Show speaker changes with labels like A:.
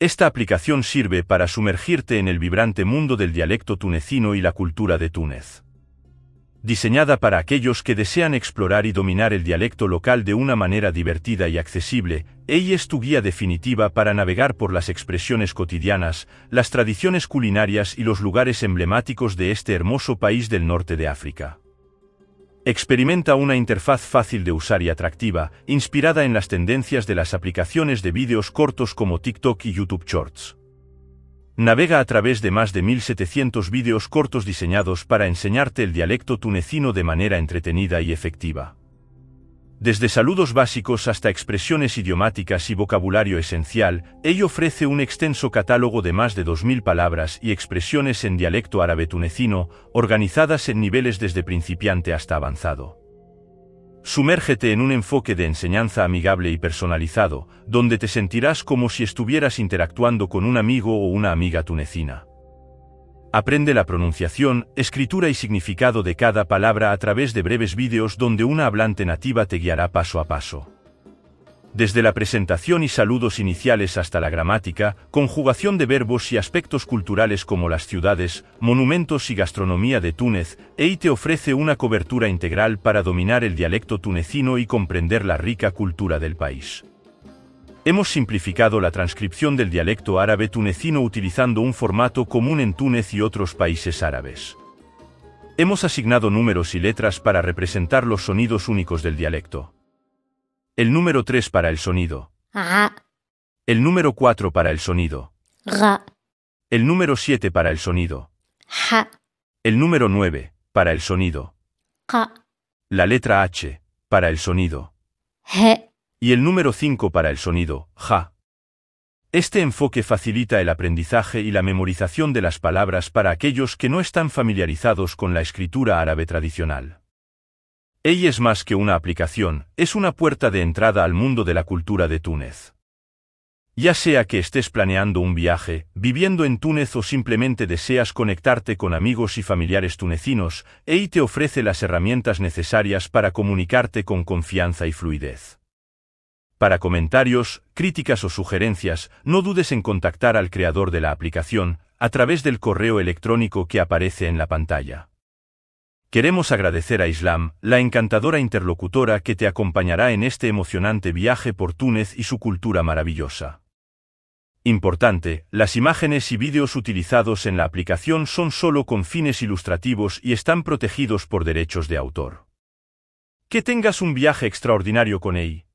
A: Esta aplicación sirve para sumergirte en el vibrante mundo del dialecto tunecino y la cultura de Túnez. Diseñada para aquellos que desean explorar y dominar el dialecto local de una manera divertida y accesible, ella es tu guía definitiva para navegar por las expresiones cotidianas, las tradiciones culinarias y los lugares emblemáticos de este hermoso país del norte de África. Experimenta una interfaz fácil de usar y atractiva, inspirada en las tendencias de las aplicaciones de vídeos cortos como TikTok y YouTube Shorts. Navega a través de más de 1700 vídeos cortos diseñados para enseñarte el dialecto tunecino de manera entretenida y efectiva. Desde saludos básicos hasta expresiones idiomáticas y vocabulario esencial, ella ofrece un extenso catálogo de más de 2.000 palabras y expresiones en dialecto árabe tunecino, organizadas en niveles desde principiante hasta avanzado. Sumérgete en un enfoque de enseñanza amigable y personalizado, donde te sentirás como si estuvieras interactuando con un amigo o una amiga tunecina. Aprende la pronunciación, escritura y significado de cada palabra a través de breves vídeos donde una hablante nativa te guiará paso a paso. Desde la presentación y saludos iniciales hasta la gramática, conjugación de verbos y aspectos culturales como las ciudades, monumentos y gastronomía de Túnez, EI te ofrece una cobertura integral para dominar el dialecto tunecino y comprender la rica cultura del país. Hemos simplificado la transcripción del dialecto árabe tunecino utilizando un formato común en Túnez y otros países árabes. Hemos asignado números y letras para representar los sonidos únicos del dialecto. El número 3 para el sonido. El número 4 para el sonido. El número 7 para el sonido. El número 9 para el sonido. La letra H para el sonido y el número 5 para el sonido, ja. Este enfoque facilita el aprendizaje y la memorización de las palabras para aquellos que no están familiarizados con la escritura árabe tradicional. EI es más que una aplicación, es una puerta de entrada al mundo de la cultura de Túnez. Ya sea que estés planeando un viaje, viviendo en Túnez o simplemente deseas conectarte con amigos y familiares tunecinos, EI te ofrece las herramientas necesarias para comunicarte con confianza y fluidez. Para comentarios, críticas o sugerencias, no dudes en contactar al creador de la aplicación a través del correo electrónico que aparece en la pantalla. Queremos agradecer a Islam, la encantadora interlocutora que te acompañará en este emocionante viaje por Túnez y su cultura maravillosa. Importante, las imágenes y vídeos utilizados en la aplicación son solo con fines ilustrativos y están protegidos por derechos de autor. Que tengas un viaje extraordinario con ella.